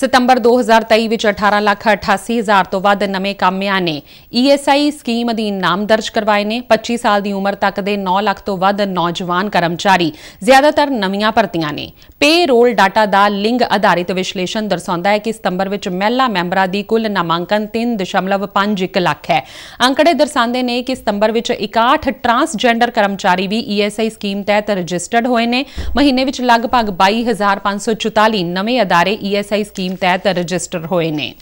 सितंबर 2023 ਵਿੱਚ 18 ਲੱਖ 88000 ਤੋਂ ਵੱਧ ਨਵੇਂ ਕਾਮਿਆਂ ਨੇ ਈਐਸਆਈ ਸਕੀਮ ਅਧੀਨ ਨਾਮ ਦਰਜ ਕਰਵਾਏ ਨੇ 25 ਸਾਲ ਦੀ ਉਮਰ ਤੱਕ ਦੇ 9 ਲੱਖ ਤੋਂ ਵੱਧ ਨੌਜਵਾਨ ਕਰਮਚਾਰੀ ਜ਼ਿਆਦਾਤਰ ਨਵੀਆਂ ਭਰਤੀਆਂ ਨੇ ਪੇ ਰੋਲ ਡਾਟਾ ਦਾ ਲਿੰਗ ਆਧਾਰਿਤ ਵਿਸ਼ਲੇਸ਼ਣ ਦਰਸਾਉਂਦਾ ਹੈ ਕਿ ਸਤੰਬਰ ਵਿੱਚ ਮਹਿਲਾ ਮੈਂਬਰਾਂ ਦੀ ਕੁੱਲ ਨਾਮਾਂਕਨ 3.51 ਲੱਖ ਹੈ ਅੰਕੜੇ ਦਰਸਾਉਂਦੇ ਨੇ ਕਿ ਸਤੰਬਰ ਵਿੱਚ 61 ਟਰਾਂਸਜੈਂਡਰ ਕਰਮਚਾਰੀ ਵੀ ਈਐਸਆਈ ਸਕੀਮ ਤਹਿਤ ਰਜਿਸਟਰਡ ਹੋਏ ਨੇ ਮਹੀਨੇ ਵਿੱਚ ਲਗਭਗ 22544 ਨਵੇਂ ਅਦਾਰੇ ਈਐਸਆਈ ਸਕੀਮ टीम तहत रजिस्टर होए ने